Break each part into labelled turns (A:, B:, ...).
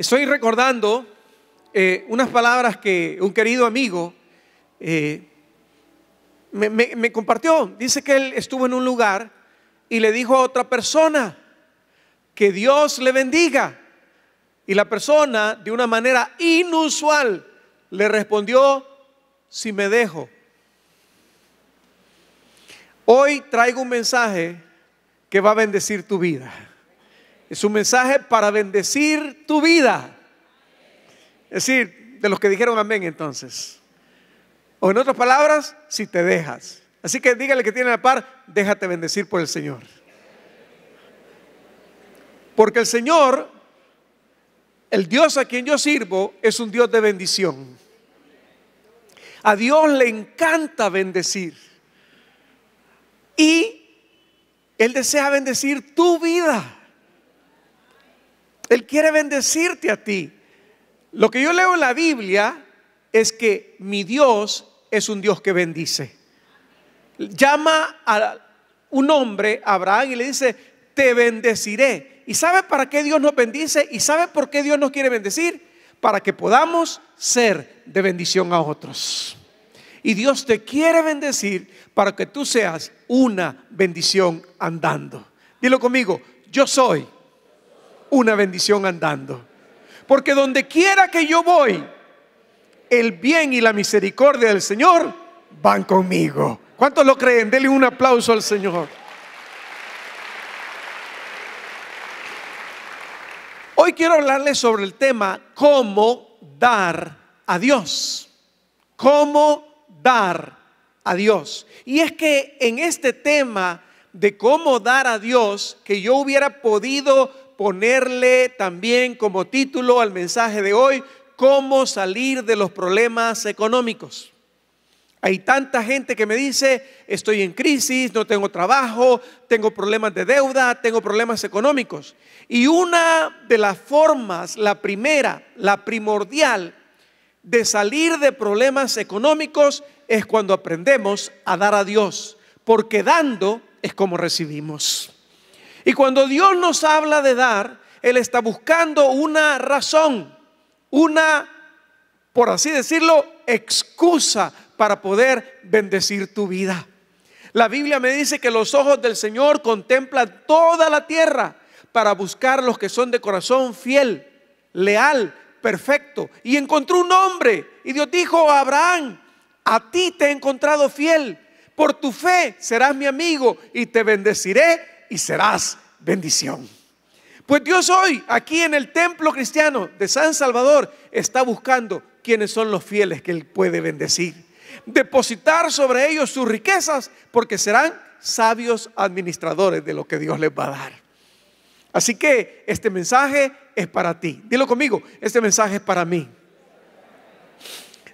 A: Estoy recordando eh, unas palabras que un querido amigo eh, me compartió. Dice que él estuvo en un lugar y le dijo a otra persona, que Dios le bendiga. Y la persona, de una manera inusual, le respondió, si me dejo. Hoy traigo un mensaje que va a bendecir tu vida. Es un mensaje para bendecir tu vida. Es decir, de los que dijeron amén entonces. O en otras palabras, si te dejas. Así que dígale que tiene la par, déjate bendecir por el Señor. Porque el Señor, el Dios a quien yo sirvo, es un Dios de bendición. A Dios le encanta bendecir. Y Él desea bendecir tu vida. Él quiere bendecirte a ti. Lo que yo leo en la Biblia es que mi Dios es un Dios que bendice. Llama a un hombre, Abraham, y le dice, te bendeciré. ¿Y sabe para qué Dios nos bendice? ¿Y sabe por qué Dios nos quiere bendecir? Para que podamos ser de bendición a otros. Y Dios te quiere bendecir para que tú seas una bendición andando. Dilo conmigo, yo soy una bendición andando. Porque donde quiera que yo voy, el bien y la misericordia del Señor van conmigo. ¿Cuántos lo creen? Denle un aplauso al Señor. Hoy quiero hablarles sobre el tema cómo dar a Dios. Cómo dar a Dios. Y es que en este tema de cómo dar a Dios, que yo hubiera podido ponerle también como título al mensaje de hoy, cómo salir de los problemas económicos. Hay tanta gente que me dice, estoy en crisis, no tengo trabajo, tengo problemas de deuda, tengo problemas económicos. Y una de las formas, la primera, la primordial, de salir de problemas económicos es cuando aprendemos a dar a Dios, porque dando es como recibimos. Y cuando Dios nos habla de dar, Él está buscando una razón, una, por así decirlo, excusa para poder bendecir tu vida. La Biblia me dice que los ojos del Señor contemplan toda la tierra para buscar los que son de corazón fiel, leal, perfecto. Y encontró un hombre y Dios dijo Abraham, a ti te he encontrado fiel, por tu fe serás mi amigo y te bendeciré y serás bendición. Pues Dios hoy, aquí en el templo cristiano de San Salvador, está buscando quiénes son los fieles que Él puede bendecir. Depositar sobre ellos sus riquezas porque serán sabios administradores de lo que Dios les va a dar. Así que este mensaje es para ti. Dilo conmigo, este mensaje es para mí.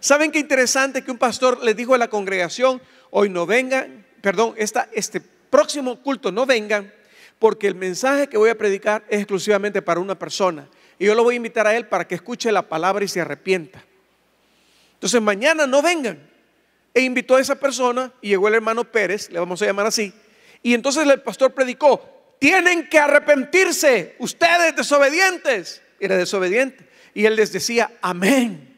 A: ¿Saben qué interesante que un pastor le dijo a la congregación, hoy no vengan, perdón, esta, este próximo culto no vengan, porque el mensaje que voy a predicar es exclusivamente para una persona. Y yo lo voy a invitar a él para que escuche la palabra y se arrepienta. Entonces mañana no vengan. E invitó a esa persona y llegó el hermano Pérez, le vamos a llamar así. Y entonces el pastor predicó, tienen que arrepentirse, ustedes desobedientes. Era desobediente. Y él les decía, amén.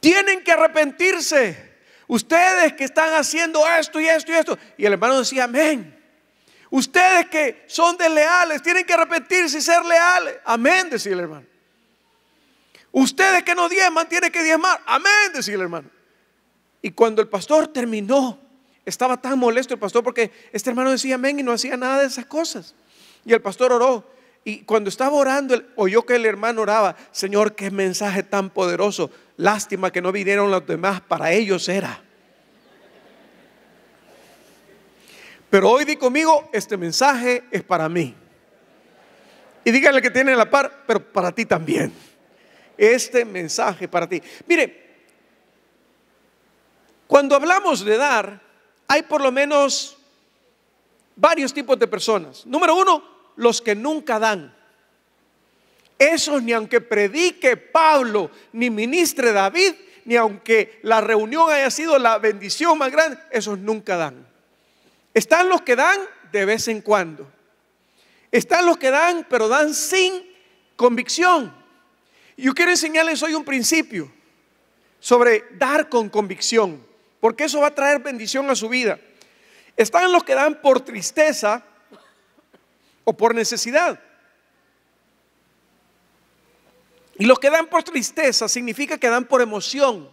A: Tienen que arrepentirse. Ustedes que están haciendo esto y esto y esto. Y el hermano decía, amén. Ustedes que son desleales, tienen que arrepentirse y ser leales. Amén, decía el hermano. Ustedes que no diezman, tienen que diezmar. Amén, decía el hermano. Y cuando el pastor terminó, estaba tan molesto el pastor porque este hermano decía amén y no hacía nada de esas cosas. Y el pastor oró y cuando estaba orando, oyó que el hermano oraba, Señor, qué mensaje tan poderoso. Lástima que no vinieron los demás, para ellos era. Pero hoy di conmigo, este mensaje es para mí. Y díganle que tiene la par, pero para ti también. Este mensaje para ti. Mire, cuando hablamos de dar, hay por lo menos varios tipos de personas. Número uno, los que nunca dan. Esos ni aunque predique Pablo, ni ministre David, ni aunque la reunión haya sido la bendición más grande, esos nunca dan. Están los que dan de vez en cuando. Están los que dan, pero dan sin convicción. Yo quiero enseñarles hoy un principio sobre dar con convicción, porque eso va a traer bendición a su vida. Están los que dan por tristeza o por necesidad. Y los que dan por tristeza significa que dan por emoción.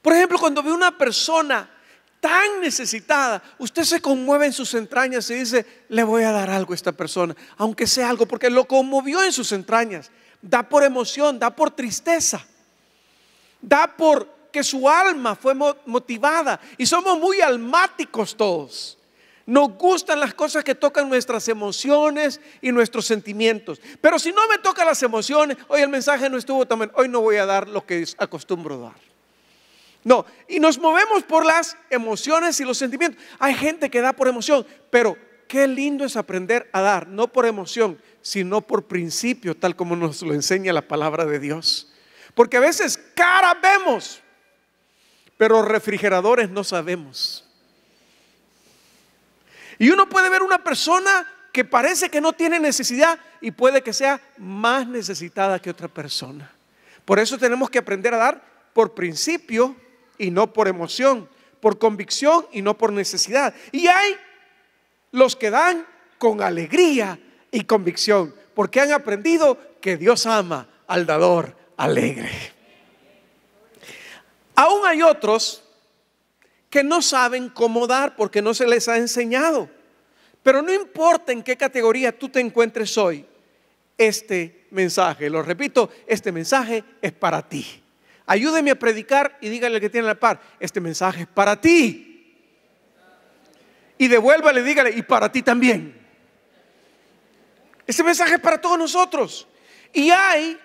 A: Por ejemplo, cuando ve una persona tan necesitada, usted se conmueve en sus entrañas y dice, le voy a dar algo a esta persona, aunque sea algo, porque lo conmovió en sus entrañas. Da por emoción, da por tristeza, da por que su alma fue motivada. Y somos muy almáticos todos. Nos gustan las cosas que tocan nuestras emociones y nuestros sentimientos. Pero si no me toca las emociones, hoy el mensaje no estuvo tan hoy no voy a dar lo que acostumbro dar. No, y nos movemos por las emociones y los sentimientos. Hay gente que da por emoción, pero qué lindo es aprender a dar, no por emoción, sino por principio, tal como nos lo enseña la palabra de Dios. Porque a veces cara vemos, pero refrigeradores no sabemos. Y uno puede ver una persona que parece que no tiene necesidad y puede que sea más necesitada que otra persona. Por eso tenemos que aprender a dar por principio y no por emoción, por convicción y no por necesidad. Y hay los que dan con alegría y convicción, porque han aprendido que Dios ama al dador alegre. Aún hay otros que no saben cómo dar porque no se les ha enseñado. Pero no importa en qué categoría tú te encuentres hoy, este mensaje, lo repito, este mensaje es para ti. Ayúdeme a predicar y dígale al que tiene la par, este mensaje es para ti. Y devuélvale, dígale, y para ti también. Este mensaje es para todos nosotros. Y hay,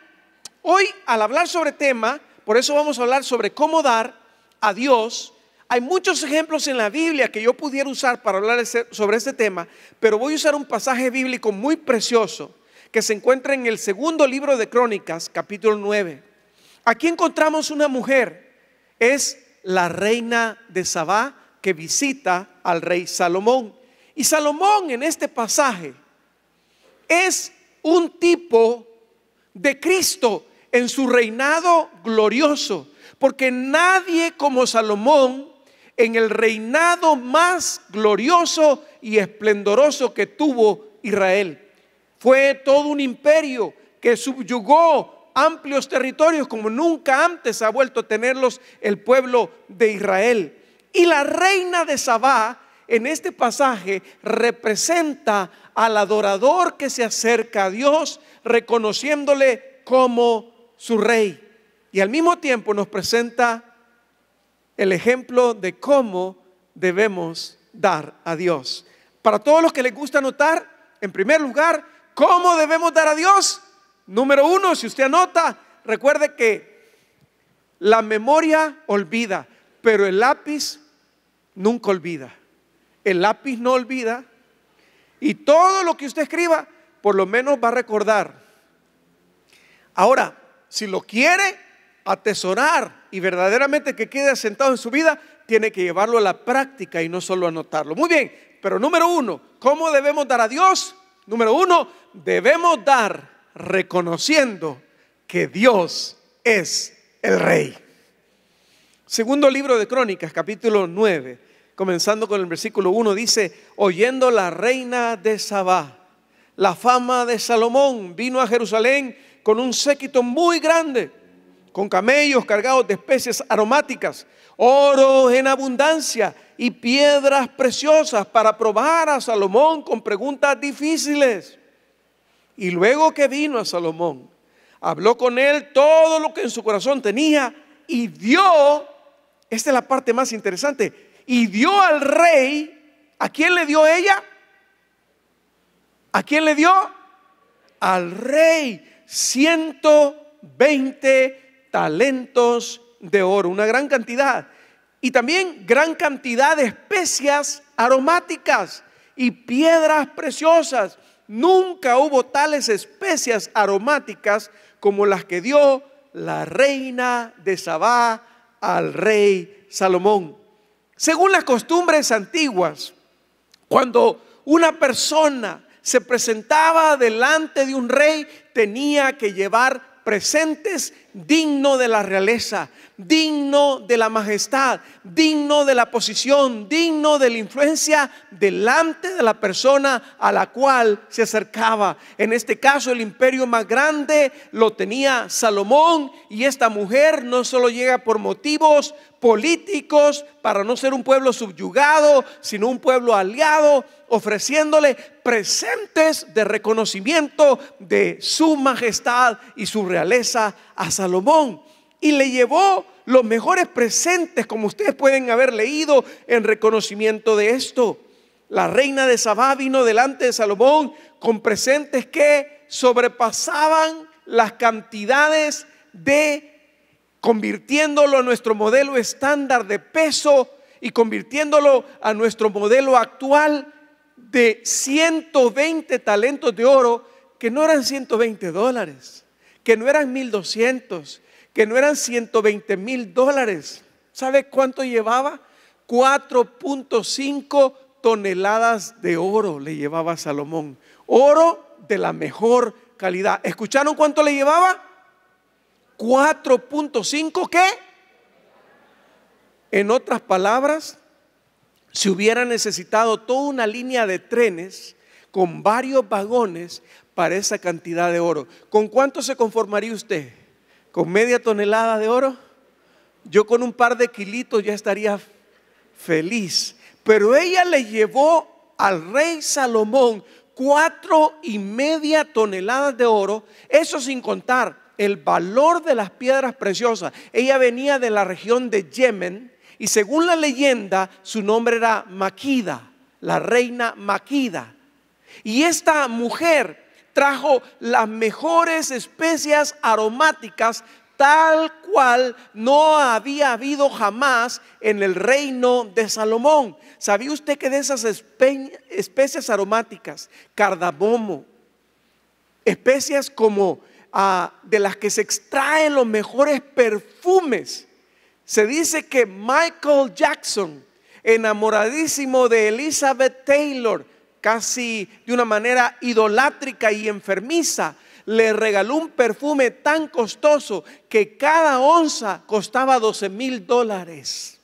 A: hoy al hablar sobre tema, por eso vamos a hablar sobre cómo dar a Dios hay muchos ejemplos en la Biblia que yo pudiera usar para hablar sobre este tema, pero voy a usar un pasaje bíblico muy precioso que se encuentra en el segundo libro de Crónicas, capítulo 9. Aquí encontramos una mujer, es la reina de Sabá que visita al rey Salomón. Y Salomón en este pasaje es un tipo de Cristo en su reinado glorioso, porque nadie como Salomón en el reinado más glorioso y esplendoroso que tuvo Israel. Fue todo un imperio que subyugó amplios territorios como nunca antes ha vuelto a tenerlos el pueblo de Israel. Y la reina de Sabá en este pasaje representa al adorador que se acerca a Dios reconociéndole como su rey. Y al mismo tiempo nos presenta el ejemplo de cómo debemos dar a Dios. Para todos los que les gusta anotar, en primer lugar, ¿cómo debemos dar a Dios? Número uno, si usted anota, recuerde que la memoria olvida, pero el lápiz nunca olvida. El lápiz no olvida y todo lo que usted escriba, por lo menos va a recordar. Ahora, si lo quiere, atesorar y verdaderamente que quede asentado en su vida, tiene que llevarlo a la práctica y no solo anotarlo. Muy bien, pero número uno, ¿cómo debemos dar a Dios? Número uno, debemos dar reconociendo que Dios es el Rey. Segundo libro de Crónicas, capítulo 9, comenzando con el versículo 1, dice, oyendo la reina de Sabá, la fama de Salomón vino a Jerusalén con un séquito muy grande con camellos cargados de especies aromáticas, oro en abundancia y piedras preciosas para probar a Salomón con preguntas difíciles. Y luego que vino a Salomón, habló con él todo lo que en su corazón tenía y dio, esta es la parte más interesante, y dio al rey, ¿a quién le dio ella? ¿A quién le dio? Al rey, 120 talentos de oro, una gran cantidad. Y también gran cantidad de especias aromáticas y piedras preciosas. Nunca hubo tales especias aromáticas como las que dio la reina de Sabá al rey Salomón. Según las costumbres antiguas, cuando una persona se presentaba delante de un rey, tenía que llevar presentes digno de la realeza, digno de la majestad, digno de la posición, digno de la influencia delante de la persona a la cual se acercaba. En este caso el imperio más grande lo tenía Salomón y esta mujer no solo llega por motivos políticos, para no ser un pueblo subyugado, sino un pueblo aliado, ofreciéndole presentes de reconocimiento de su majestad y su realeza a Salomón. Y le llevó los mejores presentes, como ustedes pueden haber leído en reconocimiento de esto. La reina de Sabá vino delante de Salomón con presentes que sobrepasaban las cantidades de convirtiéndolo a nuestro modelo estándar de peso y convirtiéndolo a nuestro modelo actual de 120 talentos de oro, que no eran 120 dólares, que no eran 1200, que no eran 120 mil dólares. ¿Sabe cuánto llevaba? 4.5 toneladas de oro le llevaba Salomón. Oro de la mejor calidad. ¿Escucharon cuánto le llevaba? 4.5 que, en otras palabras, Se hubiera necesitado toda una línea de trenes con varios vagones para esa cantidad de oro. ¿Con cuánto se conformaría usted? ¿Con media tonelada de oro? Yo con un par de kilitos ya estaría feliz. Pero ella le llevó al rey Salomón cuatro y media toneladas de oro, eso sin contar el valor de las piedras preciosas. Ella venía de la región de Yemen y según la leyenda su nombre era Maquida, la reina Maquida. Y esta mujer trajo las mejores especias aromáticas tal cual no había habido jamás en el reino de Salomón. ¿Sabía usted que de esas especias aromáticas, cardamomo, especias como de las que se extraen los mejores perfumes. Se dice que Michael Jackson, enamoradísimo de Elizabeth Taylor, casi de una manera idolátrica y enfermiza, le regaló un perfume tan costoso que cada onza costaba 12 mil dólares.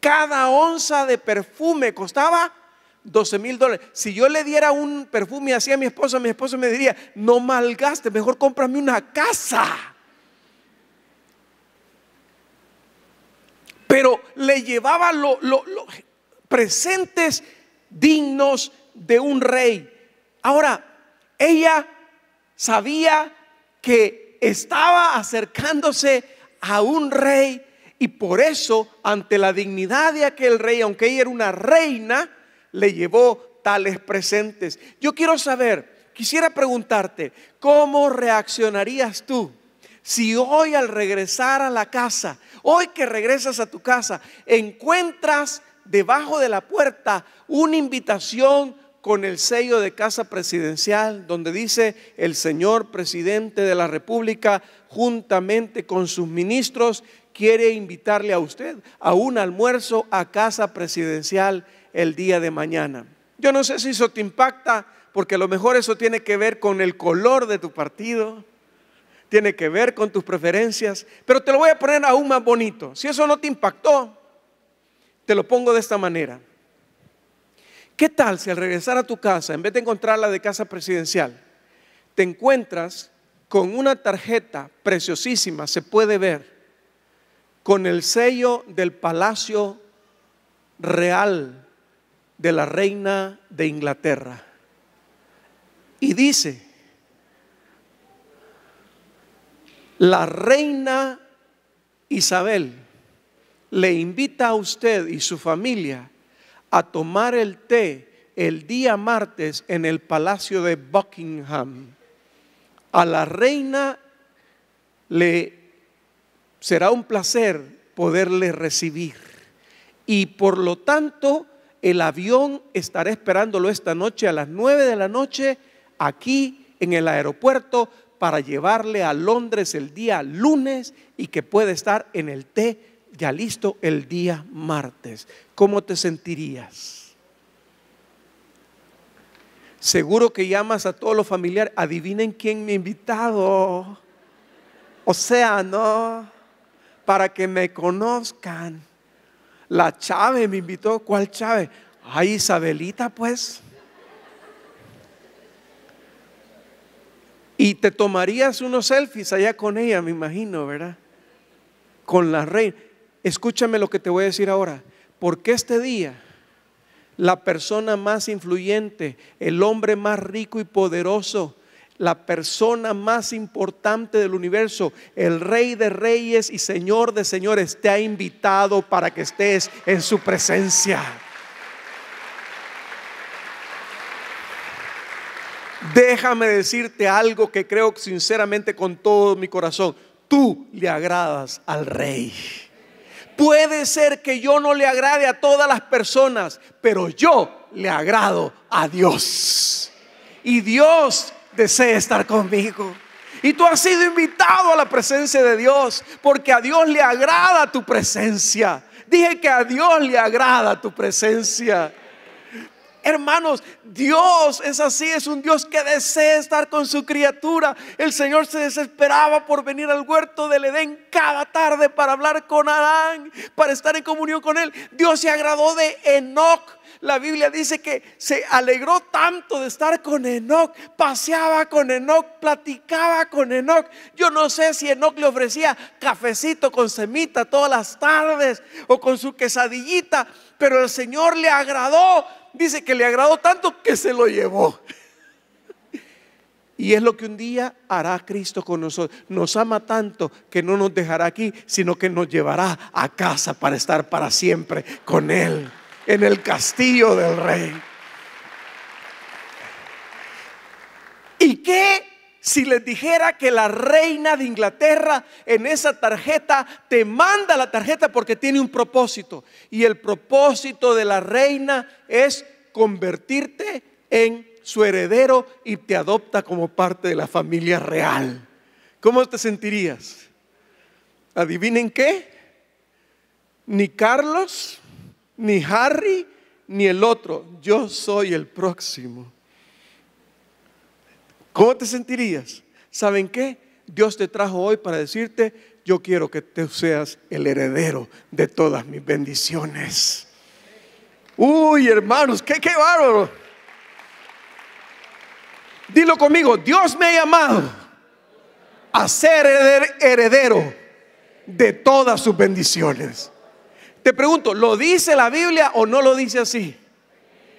A: Cada onza de perfume costaba 12 mil dólares. Si yo le diera un perfume así a mi esposa, mi esposa me diría, no malgaste, mejor cómprame una casa. Pero le llevaba los presentes dignos de un rey. Ahora, ella sabía que estaba acercándose a un rey y por eso, ante la dignidad de aquel rey, aunque ella era una reina, le llevó tales presentes. Yo quiero saber, quisiera preguntarte, ¿cómo reaccionarías tú si hoy al regresar a la casa, hoy que regresas a tu casa, encuentras debajo de la puerta una invitación con el sello de casa presidencial donde dice el señor presidente de la República juntamente con sus ministros quiere invitarle a usted a un almuerzo a casa presidencial el día de mañana. Yo no sé si eso te impacta, porque a lo mejor eso tiene que ver con el color de tu partido, tiene que ver con tus preferencias, pero te lo voy a poner aún más bonito. Si eso no te impactó, te lo pongo de esta manera. ¿Qué tal si al regresar a tu casa, en vez de encontrarla de casa presidencial, te encuentras con una tarjeta preciosísima, se puede ver, con el sello del Palacio Real de la reina de Inglaterra. Y dice, la reina Isabel le invita a usted y su familia a tomar el té el día martes en el Palacio de Buckingham. A la reina le será un placer poderle recibir. Y por lo tanto, el avión estará esperándolo esta noche a las 9 de la noche aquí en el aeropuerto para llevarle a Londres el día lunes y que puede estar en el té ya listo el día martes. ¿Cómo te sentirías? Seguro que llamas a todos los familiares. Adivinen quién me ha invitado. O sea, no, para que me conozcan. La Chávez me invitó. ¿Cuál Chávez? Ay, Isabelita, pues. Y te tomarías unos selfies allá con ella, me imagino, ¿verdad? Con la reina. Escúchame lo que te voy a decir ahora. Porque este día, la persona más influyente, el hombre más rico y poderoso, la persona más importante del universo, el rey de reyes y señor de señores, te ha invitado para que estés en su presencia. Déjame decirte algo que creo sinceramente con todo mi corazón. Tú le agradas al rey. Puede ser que yo no le agrade a todas las personas, pero yo le agrado a Dios. Y Dios desea estar conmigo. Y tú has sido invitado a la presencia de Dios porque a Dios le agrada tu presencia. Dije que a Dios le agrada tu presencia. Hermanos, Dios es así, es un Dios que desea estar con su criatura. El Señor se desesperaba por venir al huerto del Edén cada tarde para hablar con Adán, para estar en comunión con Él. Dios se agradó de Enoch la Biblia dice que se alegró tanto de estar con Enoch, paseaba con Enoch, platicaba con Enoch. Yo no sé si Enoch le ofrecía cafecito con semita todas las tardes o con su quesadillita, pero el Señor le agradó, dice que le agradó tanto que se lo llevó. Y es lo que un día hará Cristo con nosotros. Nos ama tanto que no nos dejará aquí, sino que nos llevará a casa para estar para siempre con Él en el castillo del rey. ¿Y qué si les dijera que la reina de Inglaterra en esa tarjeta te manda la tarjeta porque tiene un propósito? Y el propósito de la reina es convertirte en su heredero y te adopta como parte de la familia real. ¿Cómo te sentirías? ¿Adivinen qué? Ni Carlos, ni Harry, ni el otro. Yo soy el próximo. ¿Cómo te sentirías? ¿Saben qué? Dios te trajo hoy para decirte, yo quiero que tú seas el heredero de todas mis bendiciones. Uy, hermanos, qué, qué bárbaro. Dilo conmigo, Dios me ha llamado a ser heredero de todas sus bendiciones. Te pregunto, ¿lo dice la Biblia o no lo dice así?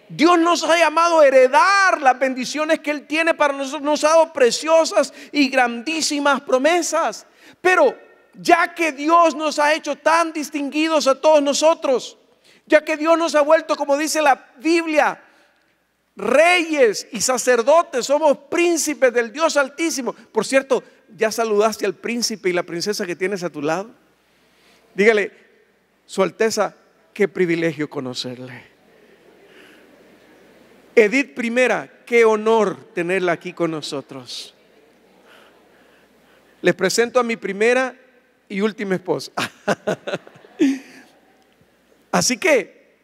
A: Dios nos ha llamado a heredar las bendiciones que Él tiene para nosotros. Nos ha dado preciosas y grandísimas promesas. Pero ya que Dios nos ha hecho tan distinguidos a todos nosotros, ya que Dios nos ha vuelto, como dice la Biblia, reyes y sacerdotes, somos príncipes del Dios Altísimo. Por cierto, ¿ya saludaste al príncipe y la princesa que tienes a tu lado? Dígale, su Alteza, qué privilegio conocerle. Edith Primera, qué honor tenerla aquí con nosotros. Les presento a mi primera y última esposa. Así que,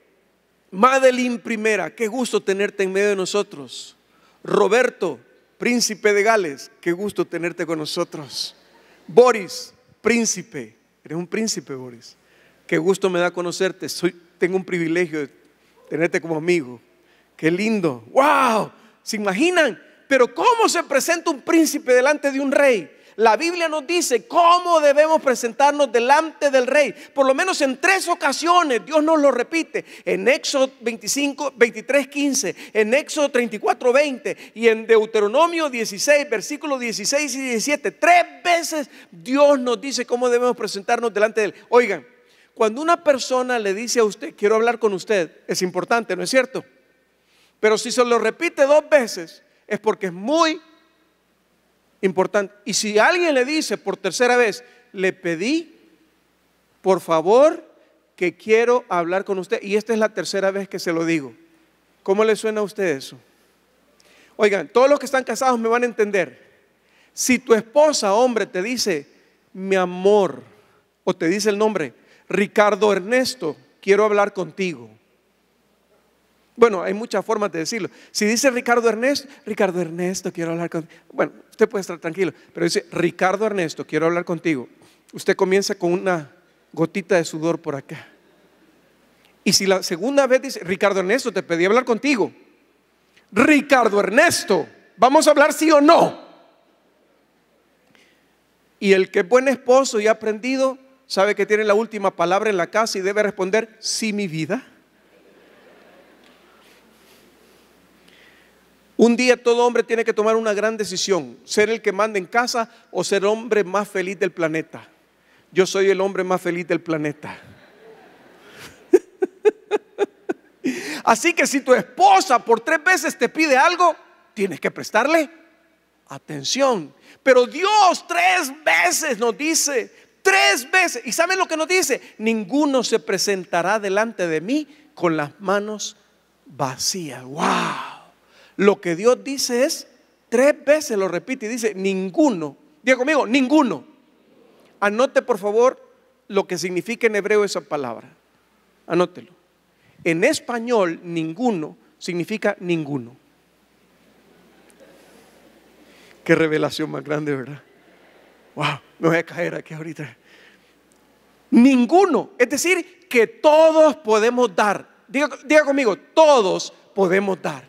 A: Madeline Primera, qué gusto tenerte en medio de nosotros. Roberto, príncipe de Gales, qué gusto tenerte con nosotros. Boris, príncipe. Eres un príncipe, Boris. Qué gusto me da conocerte. Soy, tengo un privilegio de tenerte como amigo. Qué lindo. ¡Wow! ¿Se imaginan? Pero ¿cómo se presenta un príncipe delante de un rey? La Biblia nos dice cómo debemos presentarnos delante del rey. Por lo menos en tres ocasiones Dios nos lo repite. En Éxodo 25, 23, 15, en Éxodo 34, 20 y en Deuteronomio 16, versículos 16 y 17. Tres veces Dios nos dice cómo debemos presentarnos delante de él. Oigan, cuando una persona le dice a usted, quiero hablar con usted, es importante, ¿no es cierto? Pero si se lo repite dos veces, es porque es muy importante. Y si alguien le dice por tercera vez, le pedí, por favor, que quiero hablar con usted. Y esta es la tercera vez que se lo digo. ¿Cómo le suena a usted eso? Oigan, todos los que están casados me van a entender. Si tu esposa, hombre, te dice, mi amor, o te dice el nombre, Ricardo Ernesto, quiero hablar contigo. Bueno, hay muchas formas de decirlo. Si dice Ricardo Ernesto, Ricardo Ernesto, quiero hablar contigo. Bueno, usted puede estar tranquilo, pero dice Ricardo Ernesto, quiero hablar contigo. Usted comienza con una gotita de sudor por acá. Y si la segunda vez dice, Ricardo Ernesto, te pedí hablar contigo. Ricardo Ernesto, vamos a hablar sí o no. Y el que buen esposo y ha aprendido, sabe que tiene la última palabra en la casa y debe responder, sí, mi vida. Un día todo hombre tiene que tomar una gran decisión, ser el que manda en casa o ser el hombre más feliz del planeta. Yo soy el hombre más feliz del planeta. Así que si tu esposa por tres veces te pide algo, tienes que prestarle atención. Pero Dios tres veces nos dice, Tres veces. ¿Y saben lo que nos dice? Ninguno se presentará delante de mí con las manos vacías. ¡Wow! Lo que Dios dice es, tres veces lo repite y dice, ninguno. Diga conmigo, ninguno. Anote por favor lo que significa en hebreo esa palabra. Anótelo. En español, ninguno significa ninguno. Qué revelación más grande, ¿verdad? wow, me voy a caer aquí ahorita. Ninguno. Es decir, que todos podemos dar. Diga, diga conmigo, todos podemos dar.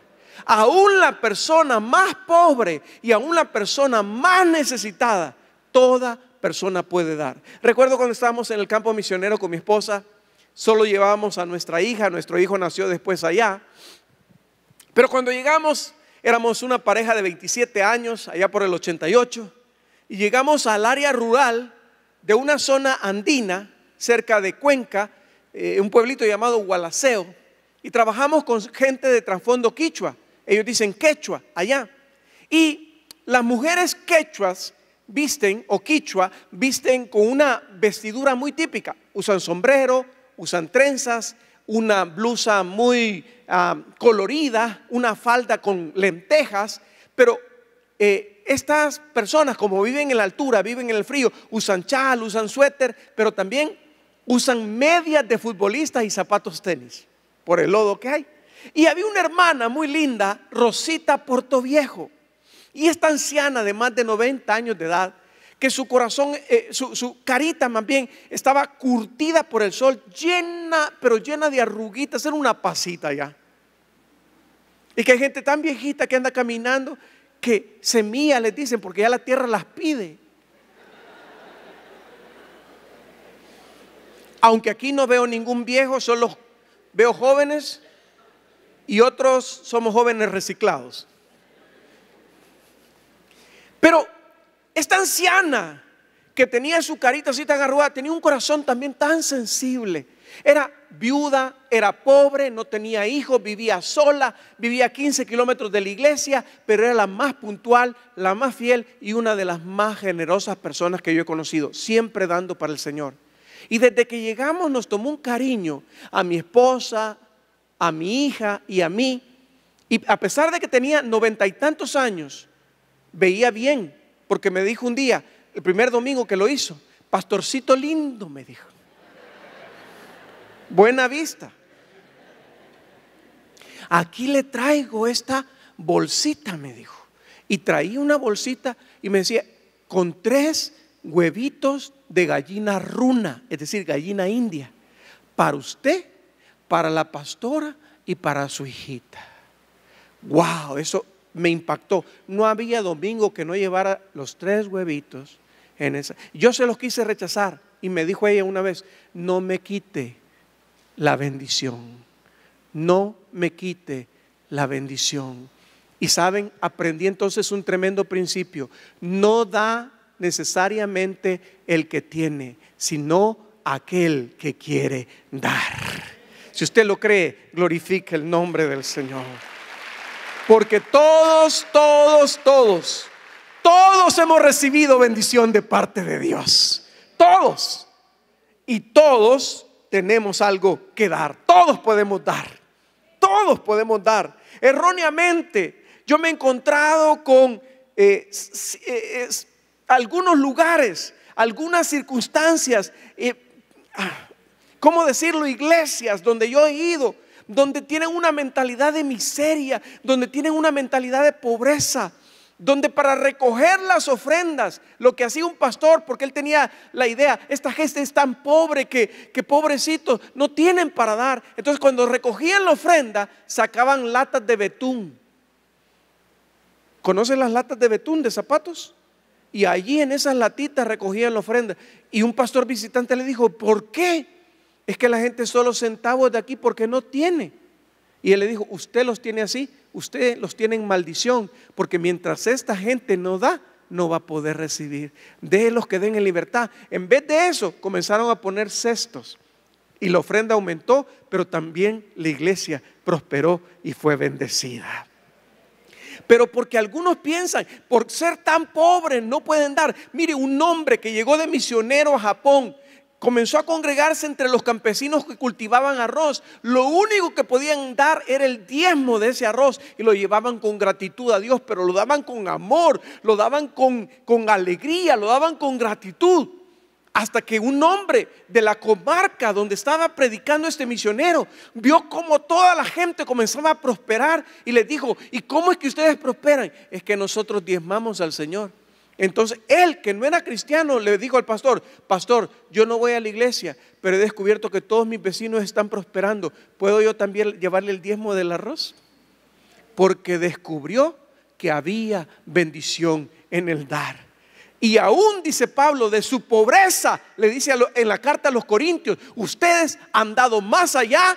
A: Aún la persona más pobre y aún la persona más necesitada, toda persona puede dar. Recuerdo cuando estábamos en el campo misionero con mi esposa, solo llevábamos a nuestra hija, nuestro hijo nació después allá. Pero cuando llegamos, éramos una pareja de 27 años, allá por el 88 y llegamos al área rural de una zona andina cerca de Cuenca, eh, un pueblito llamado Gualaceo, y trabajamos con gente de trasfondo quichua. Ellos dicen quechua allá. Y las mujeres quechuas visten, o quichua, visten con una vestidura muy típica. Usan sombrero, usan trenzas, una blusa muy ah, colorida, una falda con lentejas, pero eh, estas personas, como viven en la altura, viven en el frío, usan chal, usan suéter, pero también usan medias de futbolistas y zapatos tenis, por el lodo que hay. Y había una hermana muy linda, Rosita Portoviejo, y esta anciana de más de 90 años de edad, que su corazón, eh, su, su, carita más bien, estaba curtida por el sol, llena, pero llena de arruguitas, era una pasita ya. Y que hay gente tan viejita que anda caminando que semilla les dicen porque ya la tierra las pide. Aunque aquí no veo ningún viejo, solo veo jóvenes y otros somos jóvenes reciclados. Pero esta anciana que tenía su carita así tan arrugada, tenía un corazón también tan sensible era viuda, era pobre, no tenía hijos, vivía sola, vivía a 15 kilómetros de la iglesia, pero era la más puntual, la más fiel y una de las más generosas personas que yo he conocido, siempre dando para el Señor. Y desde que llegamos nos tomó un cariño a mi esposa, a mi hija y a mí. Y a pesar de que tenía noventa y tantos años, veía bien, porque me dijo un día, el primer domingo que lo hizo, pastorcito lindo, me dijo buena vista. Aquí le traigo esta bolsita, me dijo. Y traí una bolsita y me decía, con tres huevitos de gallina runa, es decir, gallina india, para usted, para la pastora y para su hijita. ¡Wow! Eso me impactó. No había domingo que no llevara los tres huevitos en esa. Yo se los quise rechazar y me dijo ella una vez, no me quite la bendición. No me quite la bendición. Y saben, aprendí entonces un tremendo principio. No da necesariamente el que tiene, sino aquel que quiere dar. Si usted lo cree, glorifique el nombre del Señor. Porque todos, todos, todos, todos hemos recibido bendición de parte de Dios. Todos. Y todos tenemos algo que dar. Todos podemos dar. Todos podemos dar. Erróneamente, yo me he encontrado con eh, eh, algunos lugares, algunas circunstancias, eh, ah, ¿cómo decirlo? Iglesias donde yo he ido, donde tienen una mentalidad de miseria, donde tienen una mentalidad de pobreza, donde para recoger las ofrendas, lo que hacía un pastor, porque él tenía la idea, esta gente es tan pobre que, que pobrecitos, no tienen para dar. Entonces cuando recogían la ofrenda, sacaban latas de betún. ¿Conocen las latas de betún de zapatos? Y allí en esas latitas recogían la ofrenda. Y un pastor visitante le dijo, ¿por qué? Es que la gente solo centavos de aquí porque no tiene. Y él le dijo, usted los tiene así, usted los tiene en maldición, porque mientras esta gente no da, no va a poder recibir. De los que den en libertad. En vez de eso, comenzaron a poner cestos. Y la ofrenda aumentó, pero también la iglesia prosperó y fue bendecida. Pero porque algunos piensan, por ser tan pobres no pueden dar. Mire, un hombre que llegó de misionero a Japón, comenzó a congregarse entre los campesinos que cultivaban arroz. Lo único que podían dar era el diezmo de ese arroz y lo llevaban con gratitud a Dios, pero lo daban con amor, lo daban con, alegría, lo daban con gratitud. Hasta que un hombre de la comarca donde estaba predicando este misionero vio como toda la gente comenzaba a prosperar y le dijo, ¿y cómo es que ustedes prosperan? Es que nosotros diezmamos al Señor. Entonces, él que no era cristiano le dijo al pastor, pastor, yo no voy a la iglesia, pero he descubierto que todos mis vecinos están prosperando. ¿Puedo yo también llevarle el diezmo del arroz? Porque descubrió que había bendición en el dar. Y aún, dice Pablo, de su pobreza, le dice en la carta a los Corintios, ustedes han dado más allá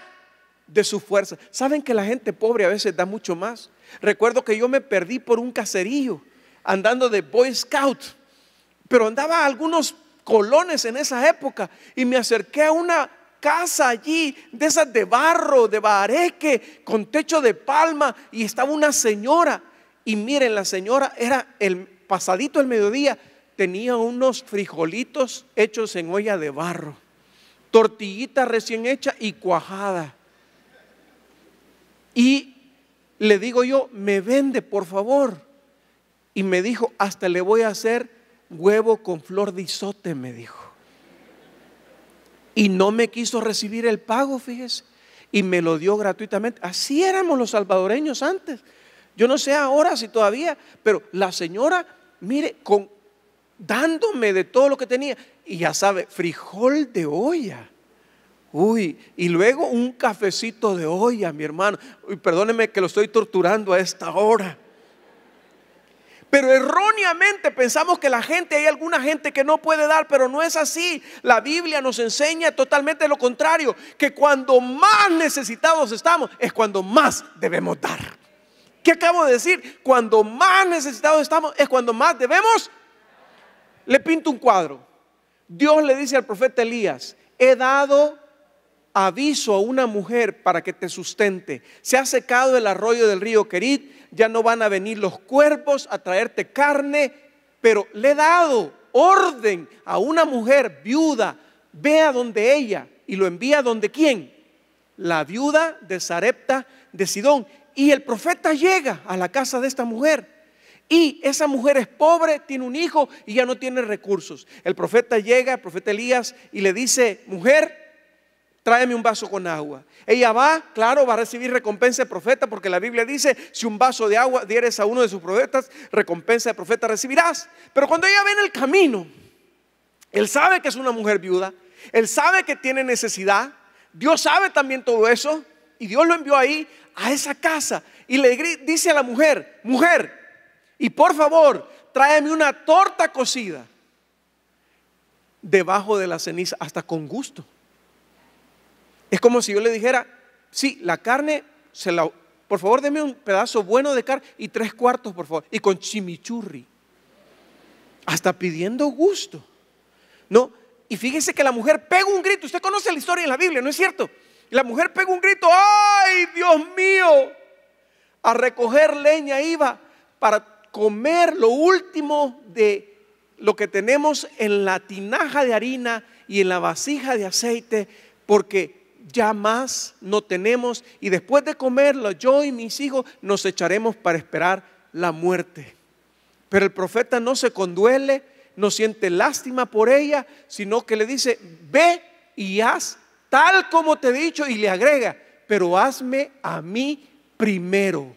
A: de su fuerza. ¿Saben que la gente pobre a veces da mucho más? Recuerdo que yo me perdí por un caserío andando de Boy Scout, pero andaba algunos colones en esa época y me acerqué a una casa allí, de esas de barro, de bareque, con techo de palma, y estaba una señora. Y miren, la señora era el pasadito el mediodía, tenía unos frijolitos hechos en olla de barro, tortillita recién hecha y cuajada. Y le digo yo, me vende, por favor. Y me dijo, hasta le voy a hacer huevo con flor de isote, me dijo. Y no me quiso recibir el pago, fíjese. Y me lo dio gratuitamente. Así éramos los salvadoreños antes. Yo no sé ahora si todavía, pero la señora, mire, con, dándome de todo lo que tenía. Y ya sabe, frijol de olla. Uy, y luego un cafecito de olla, mi hermano. Uy, perdóneme que lo estoy torturando a esta hora. Pero erróneamente pensamos que la gente, hay alguna gente que no puede dar, pero no es así. La Biblia nos enseña totalmente lo contrario, que cuando más necesitados estamos es cuando más debemos dar. ¿Qué acabo de decir? Cuando más necesitados estamos es cuando más debemos. Le pinto un cuadro. Dios le dice al profeta Elías, he dado aviso a una mujer para que te sustente. Se ha secado el arroyo del río Querit, ya no van a venir los cuerpos a traerte carne, pero le he dado orden a una mujer viuda, vea donde ella y lo envía a donde quién? La viuda de Sarepta de Sidón. Y el profeta llega a la casa de esta mujer. Y esa mujer es pobre, tiene un hijo y ya no tiene recursos. El profeta llega, el profeta Elías, y le dice, mujer, tráeme un vaso con agua. Ella va, claro, va a recibir recompensa de profeta, porque la Biblia dice, si un vaso de agua dieres a uno de sus profetas, recompensa de profeta recibirás. Pero cuando ella ve en el camino, él sabe que es una mujer viuda, él sabe que tiene necesidad, Dios sabe también todo eso, y Dios lo envió ahí, a esa casa, y le dice a la mujer, mujer, y por favor, tráeme una torta cocida debajo de la ceniza, hasta con gusto. Es como si yo le dijera, sí, la carne, se la, por favor, deme un pedazo bueno de carne y tres cuartos, por favor, y con chimichurri. Hasta pidiendo gusto. No, y fíjese que la mujer pega un grito. Usted conoce la historia en la Biblia, ¿no es cierto? la mujer pega un grito, ¡ay, Dios mío! A recoger leña iba para comer lo último de lo que tenemos en la tinaja de harina y en la vasija de aceite, porque ya más no tenemos y después de comerlo yo y mis hijos nos echaremos para esperar la muerte. Pero el profeta no se conduele, no siente lástima por ella, sino que le dice, ve y haz tal como te he dicho y le agrega, pero hazme a mí primero.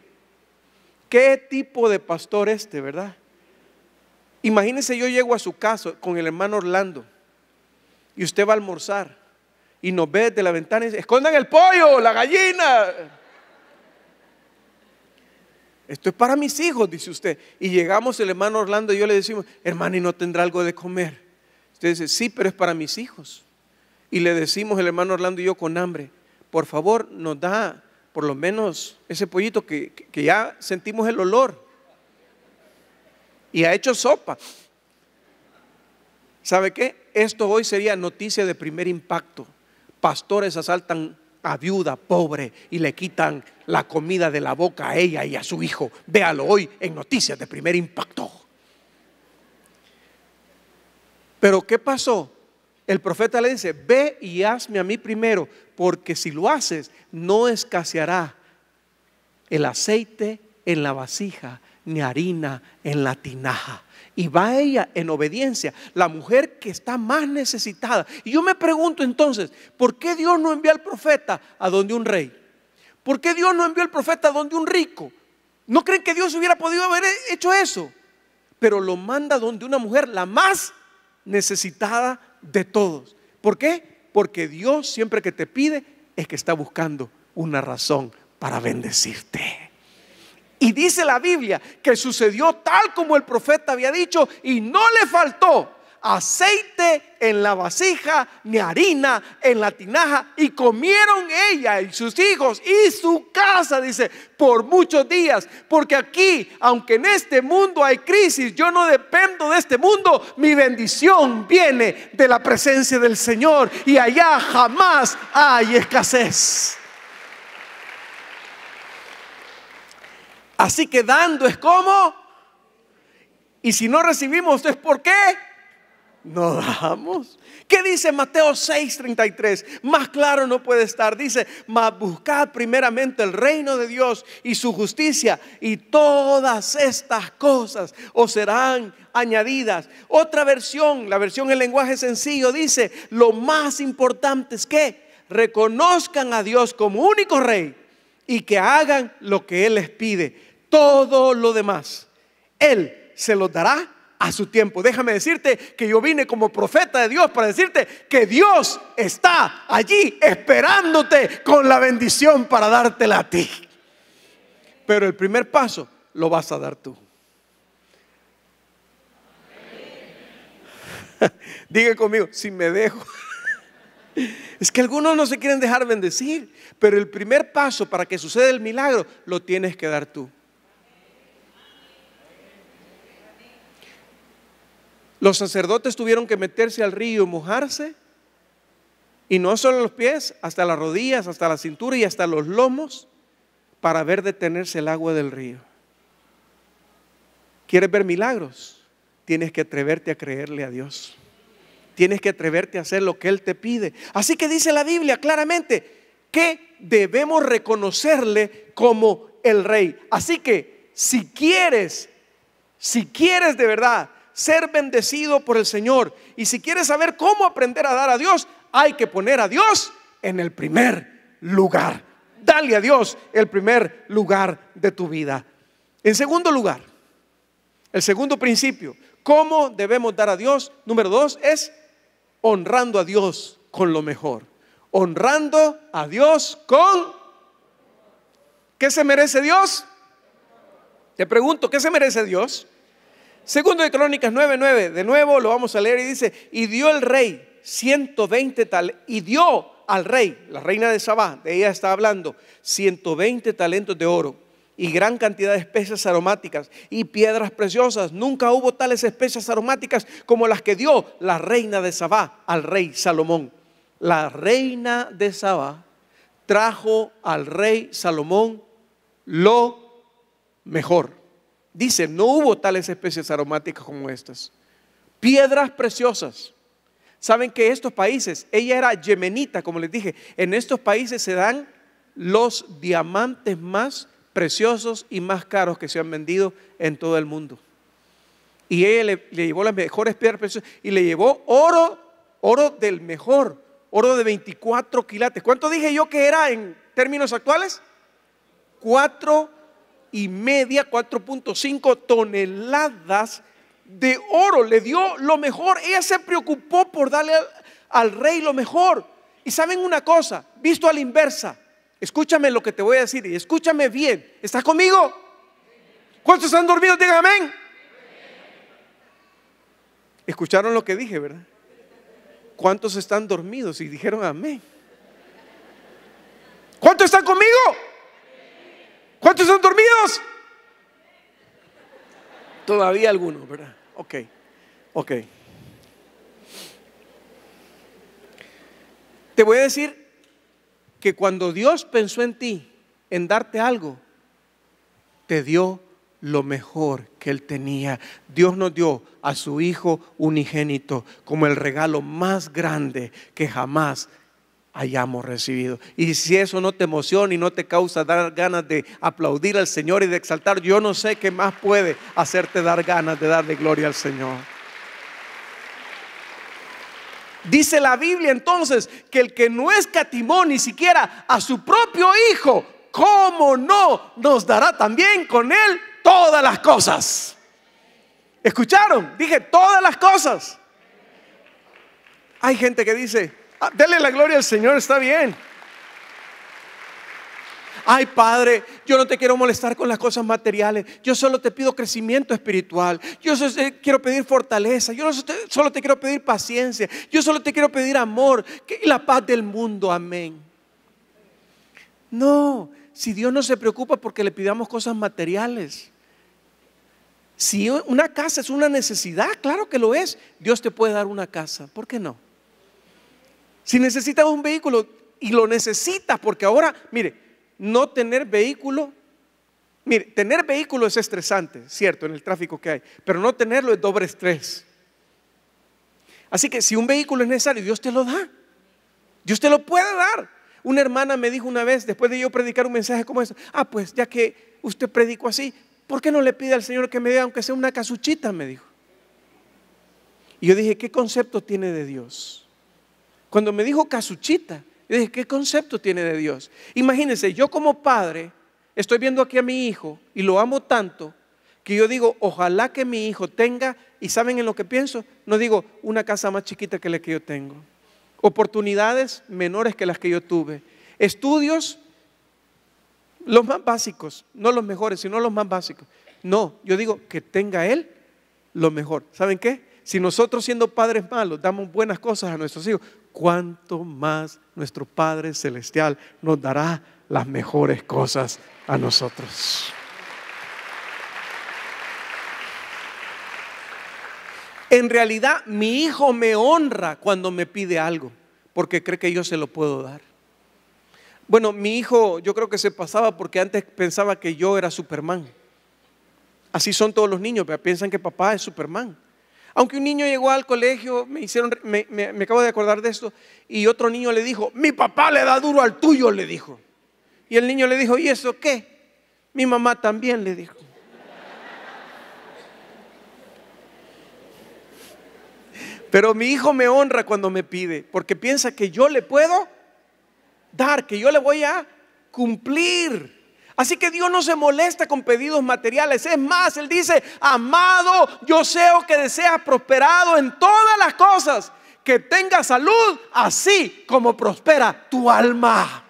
A: ¿Qué tipo de pastor este, verdad? Imagínense yo llego a su casa con el hermano Orlando y usted va a almorzar y nos ve desde la ventana y dice, escondan el pollo, la gallina. Esto es para mis hijos, dice usted. Y llegamos el hermano Orlando y yo le decimos, hermano, ¿y no tendrá algo de comer? Usted dice, sí, pero es para mis hijos. Y le decimos el hermano Orlando y yo con hambre, por favor, nos da por lo menos ese pollito que, que ya sentimos el olor. Y ha hecho sopa. ¿Sabe qué? Esto hoy sería noticia de primer impacto pastores asaltan a viuda pobre y le quitan la comida de la boca a ella y a su hijo. Véalo hoy en Noticias de Primer Impacto. Pero ¿qué pasó? El profeta le dice, ve y hazme a mí primero, porque si lo haces, no escaseará el aceite en la vasija, ni harina en la tinaja. Y va ella en obediencia, la mujer que está más necesitada. Y yo me pregunto entonces, ¿por qué Dios no envía al profeta a donde un rey? ¿Por qué Dios no envió al profeta a donde un rico? ¿No creen que Dios hubiera podido haber hecho eso? Pero lo manda donde una mujer, la más necesitada de todos. ¿Por qué? Porque Dios siempre que te pide es que está buscando una razón para bendecirte. Y dice la Biblia que sucedió tal como el profeta había dicho y no le faltó aceite en la vasija, ni harina en la tinaja, y comieron ella y sus hijos y su casa, dice, por muchos días, porque aquí, aunque en este mundo hay crisis, yo no dependo de este mundo, mi bendición viene de la presencia del Señor, y allá jamás hay escasez. Así que dando es como. Y si no recibimos, es por qué. No damos. ¿Qué dice Mateo 6:33? Más claro no puede estar. Dice, mas buscad primeramente el reino de Dios y su justicia y todas estas cosas os serán añadidas. Otra versión, la versión en lenguaje sencillo, dice, lo más importante es que reconozcan a Dios como único rey y que hagan lo que Él les pide. Todo lo demás, Él se lo dará a su tiempo. Déjame decirte que yo vine como profeta de Dios para decirte que Dios está allí esperándote con la bendición para dártela a ti. Pero el primer paso lo vas a dar tú. Diga conmigo, si me dejo. Es que algunos no se quieren dejar bendecir, pero el primer paso para que suceda el milagro lo tienes que dar tú. Los sacerdotes tuvieron que meterse al río y mojarse, y no solo los pies, hasta las rodillas, hasta la cintura y hasta los lomos, para ver detenerse el agua del río. ¿Quieres ver milagros? Tienes que atreverte a creerle a Dios tienes que atreverte a hacer lo que Él te pide. Así que dice la Biblia claramente que debemos reconocerle como el rey. Así que si quieres, si quieres de verdad ser bendecido por el Señor y si quieres saber cómo aprender a dar a Dios, hay que poner a Dios en el primer lugar. Dale a Dios el primer lugar de tu vida. En segundo lugar, el segundo principio, ¿cómo debemos dar a Dios? Número dos es honrando a Dios con lo mejor. Honrando a Dios con... ¿Qué se merece Dios? Te pregunto, ¿qué se merece Dios? Segundo de Crónicas 9:9, de nuevo lo vamos a leer y dice, y dio el rey 120 tal y dio al rey, la reina de Sabá, de ella está hablando, 120 talentos de oro y gran cantidad de especies aromáticas y piedras preciosas. Nunca hubo tales especies aromáticas como las que dio la reina de Sabá al rey Salomón. La reina de Sabá trajo al rey Salomón lo mejor. Dice, no hubo tales especies aromáticas como estas. Piedras preciosas. Saben que estos países, ella era yemenita, como les dije, en estos países se dan los diamantes más preciosos y más caros que se han vendido en todo el mundo. Y ella le, llevó las mejores piedras preciosas y le llevó oro, oro del mejor, oro de 24 quilates. ¿Cuánto dije yo que era en términos actuales? Cuatro y media, 4.5 toneladas de oro. Le dio lo mejor. Ella se preocupó por darle al rey lo mejor. Y saben una cosa, visto a la inversa, Escúchame lo que te voy a decir y escúchame bien. ¿Estás conmigo? ¿Cuántos están dormidos? Digan amén. Escucharon lo que dije, ¿verdad? ¿Cuántos están dormidos y dijeron amén? ¿Cuántos están conmigo? ¿Cuántos están dormidos? Todavía algunos, ¿verdad? Ok, ok. Te voy a decir que cuando Dios pensó en ti, en darte algo, te dio lo mejor que Él tenía. Dios nos dio a su Hijo unigénito como el regalo más grande que jamás hayamos recibido. Y si eso no te emociona y no te causa dar ganas de aplaudir al Señor y de exaltar, yo no sé qué más puede hacerte dar ganas de darle gloria al Señor. Dice la Biblia entonces que el que no escatimó ni siquiera a su propio Hijo, ¿cómo no nos dará también con Él todas las cosas? ¿Escucharon? Dije todas las cosas. Hay gente que dice, déle ah, dele la gloria al Señor, está bien. Ay, Padre, yo no te quiero molestar con las cosas materiales. Yo solo te pido crecimiento espiritual. Yo solo te eh, quiero pedir fortaleza. Yo solo te quiero pedir paciencia. Yo solo te quiero pedir amor y la paz del mundo. Amén. No, si Dios no se preocupa porque le pidamos cosas materiales. Si una casa es una necesidad, claro que lo es. Dios te puede dar una casa. ¿Por qué no? Si necesitas un vehículo y lo necesitas porque ahora, mire, no tener vehículo, mire, tener vehículo es estresante, cierto, en el tráfico que hay, pero no tenerlo es doble estrés. Así que si un vehículo es necesario, Dios te lo da. Dios te lo puede dar. Una hermana me dijo una vez, después de yo predicar un mensaje como eso, ah, pues ya que usted predicó así, ¿por qué no le pide al Señor que me dé, aunque sea una casuchita? Me dijo. Y yo dije, ¿qué concepto tiene de Dios? Cuando me dijo casuchita, ¿qué concepto tiene de Dios? Imagínense, yo como padre estoy viendo aquí a mi hijo y lo amo tanto que yo digo, ojalá que mi hijo tenga, y saben en lo que pienso, no digo una casa más chiquita que la que yo tengo, oportunidades menores que las que yo tuve, estudios los más básicos, no los mejores, sino los más básicos. No, yo digo que tenga él lo mejor. ¿Saben qué? Si nosotros siendo padres malos damos buenas cosas a nuestros hijos, cuánto más nuestro Padre Celestial nos dará las mejores cosas a nosotros. En realidad mi hijo me honra cuando me pide algo, porque cree que yo se lo puedo dar. Bueno, mi hijo yo creo que se pasaba porque antes pensaba que yo era Superman. Así son todos los niños, piensan que papá es Superman. Aunque un niño llegó al colegio, me hicieron, me, me, acabo de acordar de esto, y otro niño le dijo, mi papá le da duro al tuyo, le dijo. Y el niño le dijo, ¿y eso qué? Mi mamá también le dijo. Pero mi hijo me honra cuando me pide, porque piensa que yo le puedo dar, que yo le voy a cumplir. Así que Dios no se molesta con pedidos materiales. Es más, Él dice, amado, yo sé que deseas prosperado en todas las cosas, que tengas salud, así como prospera tu alma.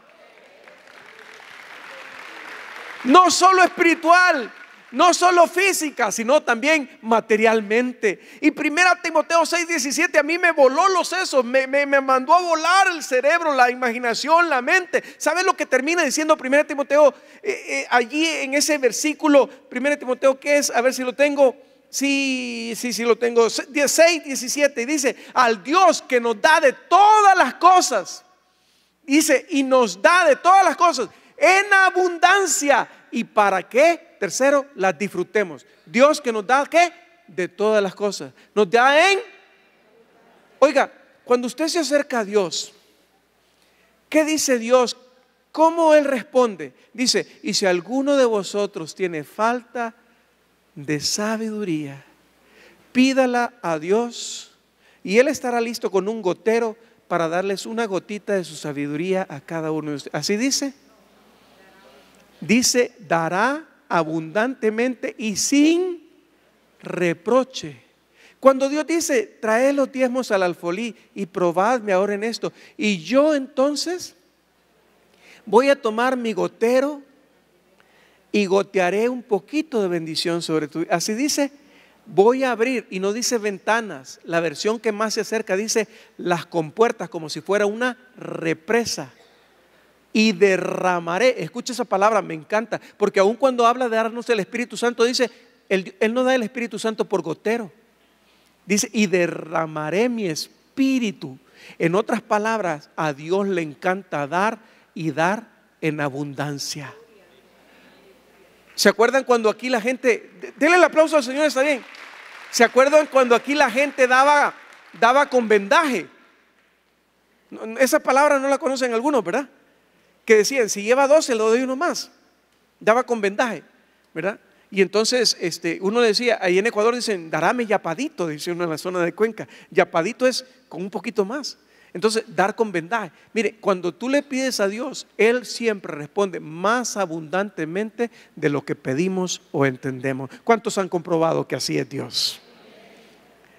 A: No solo espiritual, no solo física, sino también materialmente. Y primera Timoteo 6:17 a mí me voló los sesos, me, mandó a volar el cerebro, la imaginación, la mente. ¿Sabes lo que termina diciendo 1 Timoteo eh, eh, allí en ese versículo? Primera Timoteo, ¿qué es? A ver si lo tengo. Sí, sí, sí lo tengo. 16, 17 dice, al Dios que nos da de todas las cosas. Dice, y nos da de todas las cosas en abundancia. ¿Y para qué? Tercero, las disfrutemos. Dios que nos da qué? De todas las cosas. Nos da en... Oiga, cuando usted se acerca a Dios, ¿qué dice Dios? ¿Cómo Él responde? Dice, y si alguno de vosotros tiene falta de sabiduría, pídala a Dios y Él estará listo con un gotero para darles una gotita de su sabiduría a cada uno de ustedes. ¿Así dice? Dice, dará abundantemente y sin reproche. Cuando Dios dice, traed los diezmos al alfolí y probadme ahora en esto, y yo entonces voy a tomar mi gotero y gotearé un poquito de bendición sobre tu vida. Así dice, voy a abrir, y no dice ventanas, la versión que más se acerca dice las compuertas, como si fuera una represa y derramaré. Escucha esa palabra, me encanta, porque aun cuando habla de darnos el Espíritu Santo, dice, él, no da el Espíritu Santo por gotero. Dice, y derramaré mi espíritu. En otras palabras, a Dios le encanta dar y dar en abundancia. ¿Se acuerdan cuando aquí la gente, denle el aplauso al Señor, está bien? ¿Se acuerdan cuando aquí la gente daba, daba con vendaje? Esa palabra no la conocen algunos, ¿verdad? que decían, si lleva 12, le doy uno más. Daba con vendaje, ¿verdad? Y entonces este, uno decía, ahí en Ecuador dicen, darame yapadito, dice uno en la zona de Cuenca. Yapadito es con un poquito más. Entonces, dar con vendaje. Mire, cuando tú le pides a Dios, Él siempre responde más abundantemente de lo que pedimos o entendemos. ¿Cuántos han comprobado que así es Dios?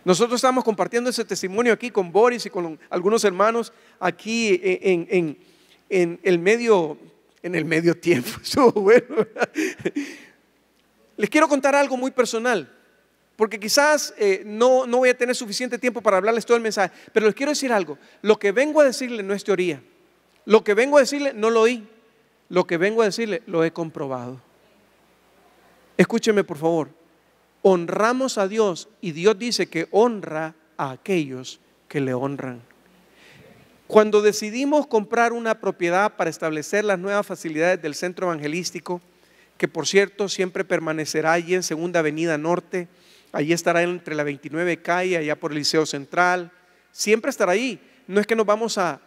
A: Nosotros estamos compartiendo ese testimonio aquí con Boris y con algunos hermanos aquí en en el medio, en el medio tiempo. Les quiero contar algo muy personal, porque quizás eh, no, no voy a tener suficiente tiempo para hablarles todo el mensaje, pero les quiero decir algo. Lo que vengo a decirle no es teoría. Lo que vengo a decirle no lo oí. Lo que vengo a decirle lo he comprobado. Escúcheme, por favor. Honramos a Dios y Dios dice que honra a aquellos que le honran. Cuando decidimos comprar una propiedad para establecer las nuevas facilidades del centro evangelístico, que por cierto siempre permanecerá allí en Segunda Avenida Norte, allí estará entre la 29 calle, allá por el Liceo Central, siempre estará ahí. No es que nos vamos a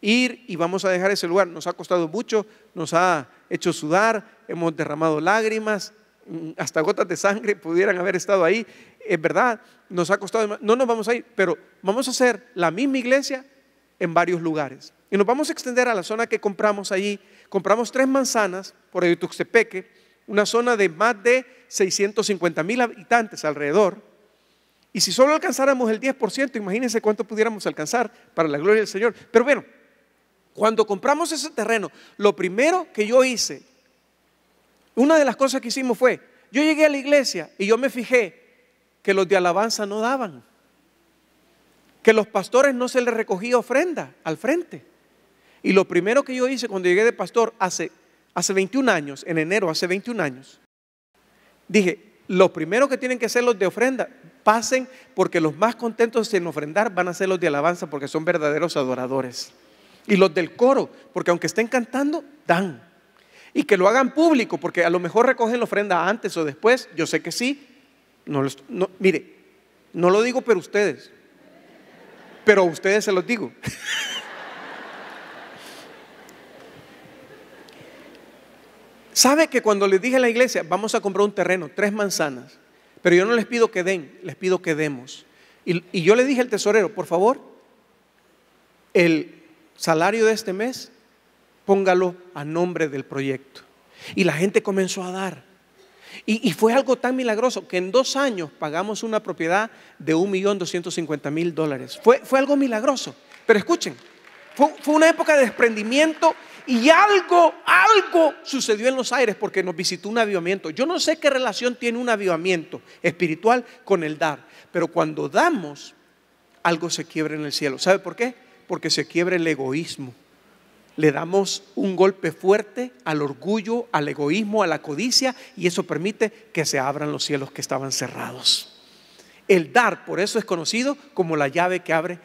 A: ir y vamos a dejar ese lugar, nos ha costado mucho, nos ha hecho sudar, hemos derramado lágrimas, mm, hasta gotas de sangre pudieran haber estado ahí, es verdad, nos ha costado, no nos vamos a ir, pero vamos a hacer la misma iglesia en varios lugares. Y nos vamos a extender a la zona que compramos allí. Compramos tres manzanas por el Tuxtepeque, una zona de más de 650 mil habitantes alrededor. Y si solo alcanzáramos el 10%, imagínense cuánto pudiéramos alcanzar para la gloria del Señor. Pero bueno, cuando compramos ese terreno, lo primero que yo hice, una de las cosas que hicimos fue, yo llegué a la iglesia y yo me fijé que los de alabanza no daban que los pastores no se les recogía ofrenda al frente. Y lo primero que yo hice cuando llegué de pastor hace, hace 21 años, en enero, hace 21 años, dije, lo primero que tienen que ser los de ofrenda, pasen porque los más contentos en ofrendar van a ser los de alabanza porque son verdaderos adoradores. Y los del coro, porque aunque estén cantando, dan. Y que lo hagan público, porque a lo mejor recogen la ofrenda antes o después, yo sé que sí. No, no mire, no lo digo pero ustedes, pero a ustedes se los digo. ¿Sabe que cuando les dije a la iglesia, vamos a comprar un terreno, tres manzanas, pero yo no les pido que den, les pido que demos? Y, y yo le dije al tesorero, por favor, el salario de este mes, póngalo a nombre del proyecto. Y la gente comenzó a dar. Y, fue algo tan milagroso que en dos años pagamos una propiedad de 1.250.000 dólares. Fue, algo milagroso. Pero escuchen, fue, fue una época de desprendimiento y algo, algo sucedió en los aires porque nos visitó un avivamiento. Yo no sé qué relación tiene un avivamiento espiritual con el dar, pero cuando damos, algo se quiebra en el cielo. ¿Sabe por qué? Porque se quiebra el egoísmo le damos un golpe fuerte al orgullo, al egoísmo, a la codicia y eso permite que se abran los cielos que estaban cerrados. El dar, por eso es conocido como la llave que abre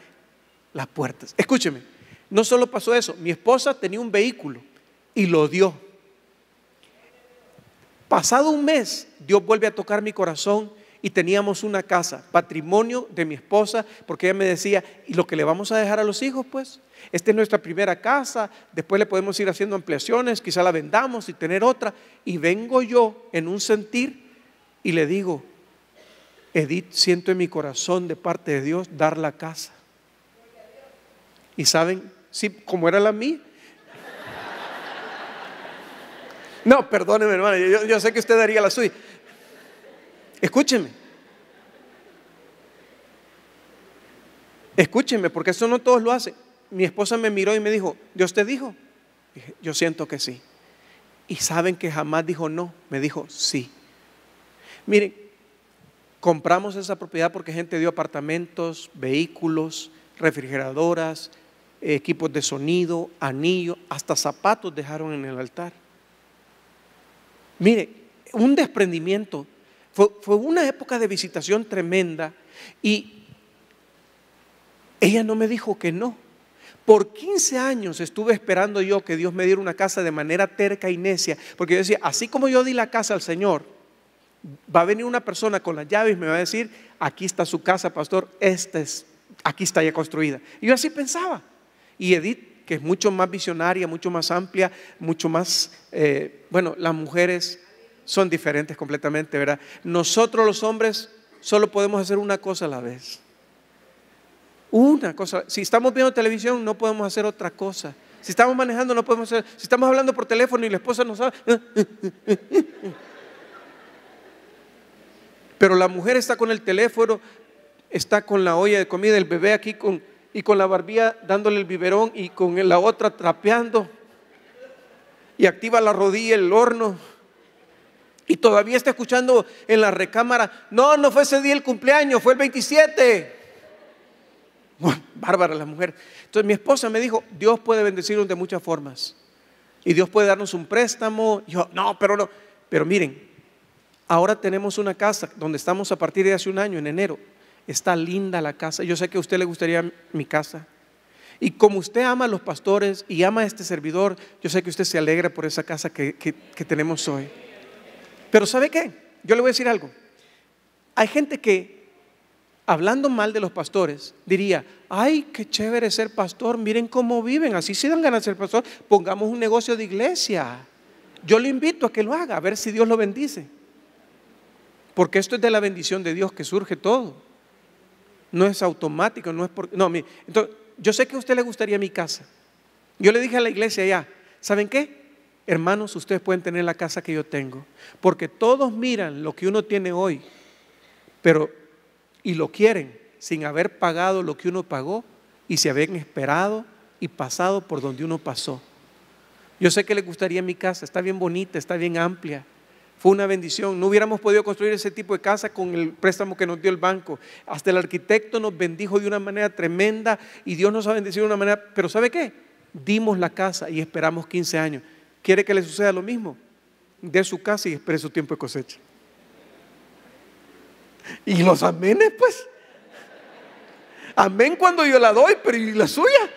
A: las puertas. Escúcheme, no solo pasó eso, mi esposa tenía un vehículo y lo dio. Pasado un mes, Dios vuelve a tocar mi corazón y teníamos una casa, patrimonio de mi esposa, porque ella me decía, ¿y lo que le vamos a dejar a los hijos? Pues, esta es nuestra primera casa, después le podemos ir haciendo ampliaciones, quizá la vendamos y tener otra. Y vengo yo en un sentir y le digo, Edith, siento en mi corazón de parte de Dios dar la casa. Y saben, sí, como era la mía, no, perdóneme, hermano, yo, sé que usted daría la suya, Escúcheme. Escúcheme, porque eso no todos lo hacen. Mi esposa me miró y me dijo, ¿Dios te dijo? yo siento que sí. Y saben que jamás dijo no, me dijo sí. Miren, compramos esa propiedad porque gente dio apartamentos, vehículos, refrigeradoras, equipos de sonido, anillos, hasta zapatos dejaron en el altar. Mire, un desprendimiento fue, una época de visitación tremenda y ella no me dijo que no. Por 15 años estuve esperando yo que Dios me diera una casa de manera terca y necia, porque yo decía, así como yo di la casa al Señor, va a venir una persona con las llaves y me va a decir, aquí está su casa, pastor, esta es, aquí está ya construida. Y yo así pensaba. Y Edith, que es mucho más visionaria, mucho más amplia, mucho más, eh, bueno, las mujeres son diferentes completamente, ¿verdad? Nosotros los hombres solo podemos hacer una cosa a la vez. Una cosa. Si estamos viendo televisión, no podemos hacer otra cosa. Si estamos manejando, no podemos hacer. Si estamos hablando por teléfono y la esposa no sabe. Pero la mujer está con el teléfono, está con la olla de comida, el bebé aquí con, y con la barbilla dándole el biberón y con la otra trapeando. Y activa la rodilla, el horno y todavía está escuchando en la recámara, no, no fue ese día el cumpleaños, fue el 27. bárbara la mujer. Entonces mi esposa me dijo, Dios puede bendecirnos de muchas formas. Y Dios puede darnos un préstamo. yo, no, pero no. Pero miren, ahora tenemos una casa donde estamos a partir de hace un año, en enero. Está linda la casa. Yo sé que a usted le gustaría mi casa. Y como usted ama a los pastores y ama a este servidor, yo sé que usted se alegra por esa casa que tenemos hoy. Pero ¿sabe qué? Yo le voy a decir algo. Hay gente que, hablando mal de los pastores, diría, ay, qué chévere ser pastor, miren cómo viven, así se dan ganas de ser pastor, pongamos un negocio de iglesia. Yo le invito a que lo haga, a ver si Dios lo bendice. Porque esto es de la bendición de Dios que surge todo. No es automático, no es por... No, mire, entonces, yo sé que a usted le gustaría mi casa. Yo le dije a la iglesia ya, ¿saben qué? Hermanos, ustedes pueden tener la casa que yo tengo, porque todos miran lo que uno tiene hoy, pero y lo quieren sin haber pagado lo que uno pagó y se habían esperado y pasado por donde uno pasó. Yo sé que les gustaría mi casa, está bien bonita, está bien amplia. Fue una bendición. No hubiéramos podido construir ese tipo de casa con el préstamo que nos dio el banco. Hasta el arquitecto nos bendijo de una manera tremenda y Dios nos ha bendecido de una manera. Pero ¿sabe qué? Dimos la casa y esperamos 15 años quiere que le suceda lo mismo. De su casa y espere su tiempo de cosecha. Y los amenes, pues. Amén cuando yo la doy, pero ¿y la suya?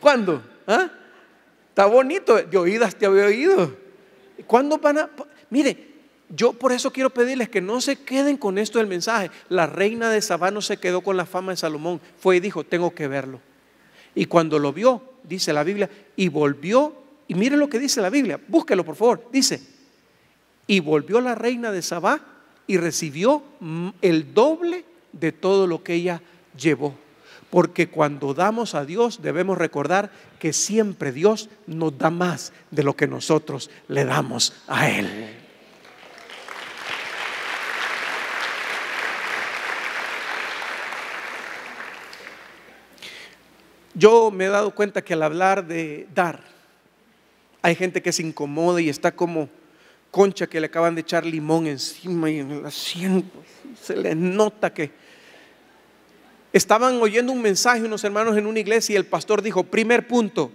A: ¿Cuándo? ¿Ah? Está bonito, de oídas te había oído. ¿Cuándo van a.? Mire, yo por eso quiero pedirles que no se queden con esto del mensaje. La reina de Sabá no se quedó con la fama de Salomón. Fue y dijo, tengo que verlo. Y cuando lo vio, dice la Biblia, y volvió y miren lo que dice la Biblia, búsquelo por favor. Dice, y volvió la reina de Sabá y recibió mm, el doble de todo lo que ella llevó. Porque cuando damos a Dios debemos recordar que siempre Dios nos da más de lo que nosotros le damos a Él. Yo me he dado cuenta que al hablar de dar, hay gente que se incomoda y está como concha que le acaban de echar limón encima y en el asiento. Se le nota que estaban oyendo un mensaje unos hermanos en una iglesia y el pastor dijo, primer punto,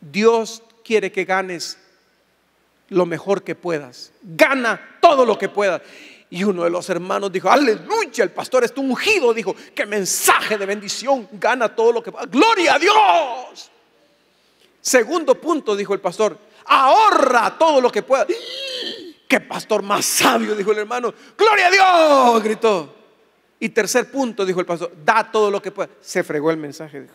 A: Dios quiere que ganes lo mejor que puedas. Gana todo lo que puedas. Y uno de los hermanos dijo, aleluya, el pastor está ungido. Dijo, qué mensaje de bendición, gana todo lo que pueda. Gloria a Dios. Segundo punto, dijo el pastor, ahorra todo lo que pueda. ¡Ah! ¡Qué pastor más sabio! dijo el hermano. ¡Gloria a Dios! gritó. Y tercer punto, dijo el pastor, da todo lo que pueda. Se fregó el mensaje, dijo.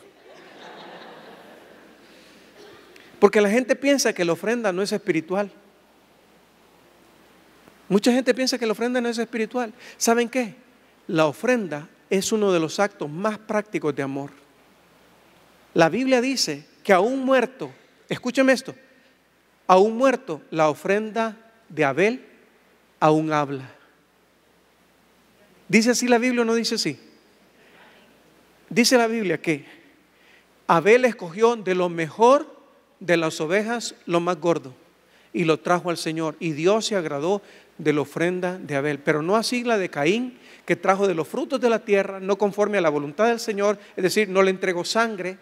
A: Porque la gente piensa que la ofrenda no es espiritual. Mucha gente piensa que la ofrenda no es espiritual. ¿Saben qué? La ofrenda es uno de los actos más prácticos de amor. La Biblia dice que a un muerto, escúcheme esto, a un muerto la ofrenda de Abel aún habla. ¿Dice así la Biblia o no dice así? Dice la Biblia que Abel escogió de lo mejor de las ovejas lo más gordo y lo trajo al Señor. Y Dios se agradó de la ofrenda de Abel, pero no así la de Caín, que trajo de los frutos de la tierra, no conforme a la voluntad del Señor, es decir, no le entregó sangre,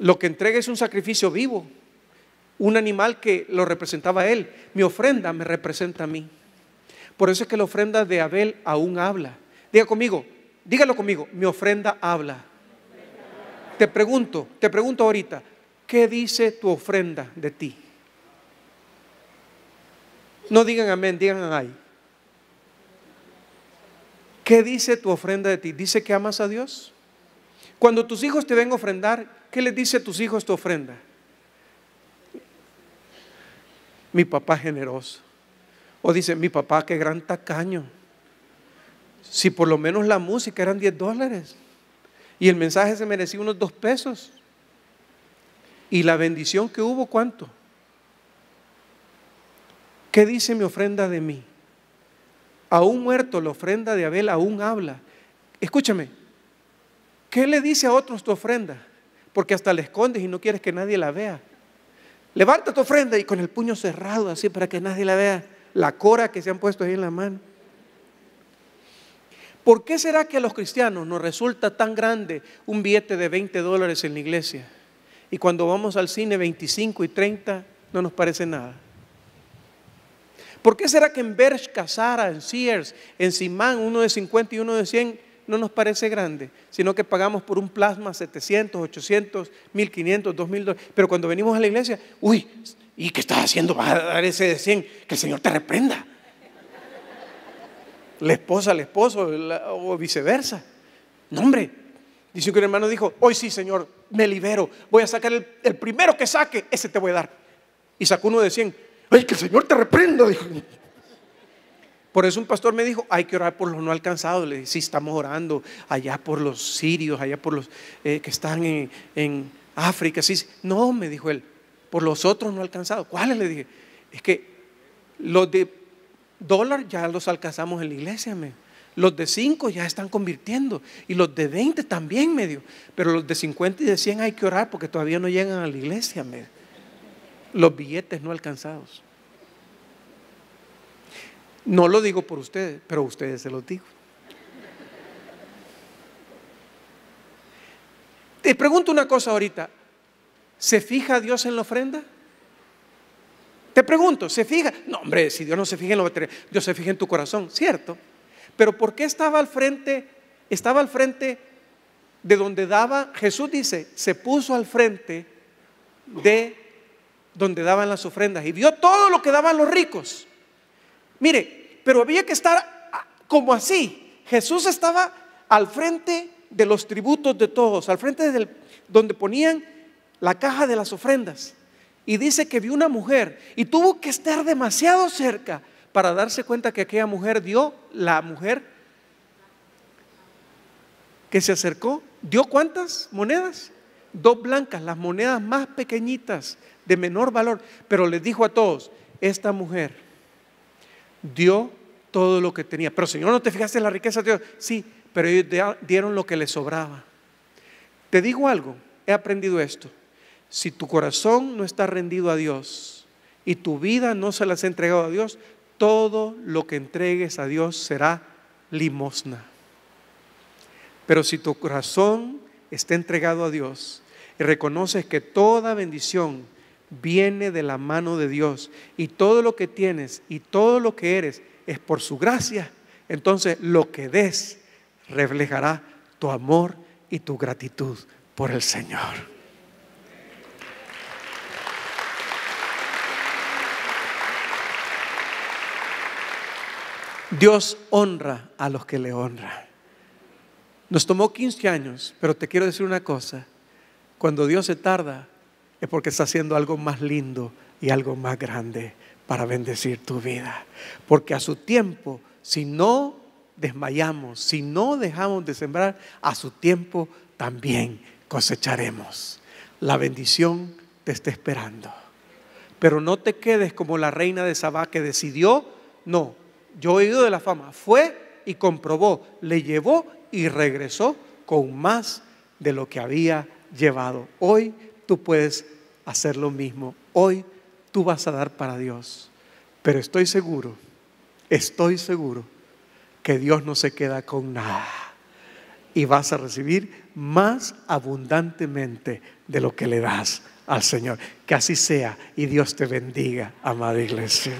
A: lo que entrega es un sacrificio vivo, un animal que lo representaba él. Mi ofrenda me representa a mí. Por eso es que la ofrenda de Abel aún habla. Diga conmigo, dígalo conmigo, mi ofrenda habla. Te pregunto, te pregunto ahorita, ¿qué dice tu ofrenda de ti? No digan amén, digan ay. ¿Qué dice tu ofrenda de ti? ¿Dice que amas a Dios? Cuando tus hijos te ven ofrendar, ¿qué les dice a tus hijos tu ofrenda? Mi papá generoso. O dice, mi papá, qué gran tacaño. Si por lo menos la música eran 10 dólares y el mensaje se merecía unos 2 pesos. Y la bendición que hubo, ¿cuánto? ¿Qué dice mi ofrenda de mí? Aún muerto, la ofrenda de Abel aún habla. Escúchame, ¿Qué le dice a otros tu ofrenda? Porque hasta la escondes y no quieres que nadie la vea. Levanta tu ofrenda y con el puño cerrado, así para que nadie la vea, la cora que se han puesto ahí en la mano. ¿Por qué será que a los cristianos nos resulta tan grande un billete de 20 dólares en la iglesia? Y cuando vamos al cine 25 y 30 no nos parece nada. ¿Por qué será que en Bershka, Casara, en Sears, en Simán, uno de 50 y uno de 100, no nos parece grande, sino que pagamos por un plasma 700, 800, 1500, 2000 dólares. Pero cuando venimos a la iglesia, uy, ¿y qué estás haciendo? Vas a dar ese de 100, que el Señor te reprenda. La esposa el esposo o viceversa. No, hombre. Dice que un hermano dijo, hoy sí, Señor, me libero. Voy a sacar el, el primero que saque, ese te voy a dar. Y sacó uno de 100. ¡Ay, que el Señor te reprenda! Dijo. Por eso un pastor me dijo, hay que orar por los no alcanzados. Le dije, sí, estamos orando allá por los sirios, allá por los eh, que están en, África. Sí, No, me dijo él, por los otros no alcanzados. ¿Cuáles? Le dije, es que los de dólar ya los alcanzamos en la iglesia, me. Los de 5 ya están convirtiendo y los de 20 también me medio. Pero los de 50 y de 100 hay que orar porque todavía no llegan a la iglesia. me Los billetes no alcanzados. No lo digo por ustedes, pero ustedes se los digo. Te pregunto una cosa ahorita. ¿Se fija Dios en la ofrenda? Te pregunto, ¿se fija? No, hombre, si Dios no se fija en lo ofrenda, Dios se fija en tu corazón, ¿cierto? Pero ¿por qué estaba al frente? Estaba al frente de donde daba, Jesús dice, se puso al frente de donde daban las ofrendas y vio todo lo que daban los ricos. Mire, pero había que estar como así. Jesús estaba al frente de los tributos de todos, al frente del, donde ponían la caja de las ofrendas. Y dice que vio una mujer y tuvo que estar demasiado cerca para darse cuenta que aquella mujer dio, la mujer que se acercó, dio cuántas monedas? Dos blancas, las monedas más pequeñitas, de menor valor, pero les dijo a todos, esta mujer dio todo lo que tenía. Pero Señor, ¿no te fijaste en la riqueza de Dios? Sí, pero ellos dieron lo que les sobraba. Te digo algo, he aprendido esto. Si tu corazón no está rendido a Dios y tu vida no se las ha entregado a Dios, todo lo que entregues a Dios será limosna. Pero si tu corazón está entregado a Dios y reconoces que toda bendición viene de la mano de Dios. Y todo lo que tienes y todo lo que eres es por su gracia. Entonces lo que des reflejará tu amor y tu gratitud por el Señor. Dios honra a los que le honran. Nos tomó 15 años, pero te quiero decir una cosa. Cuando Dios se tarda, es porque está haciendo algo más lindo y algo más grande para bendecir tu vida. Porque a su tiempo, si no desmayamos, si no dejamos de sembrar, a su tiempo también cosecharemos. La bendición te está esperando. Pero no te quedes como la reina de Sabá que decidió, no, yo he oído de la fama, fue y comprobó, le llevó y regresó con más de lo que había llevado. Hoy tú puedes hacer lo mismo. Hoy tú vas a dar para Dios. Pero estoy seguro, estoy seguro que Dios no se queda con nada. Y vas a recibir más abundantemente de lo que le das al Señor. Que así sea y Dios te bendiga, amada iglesia.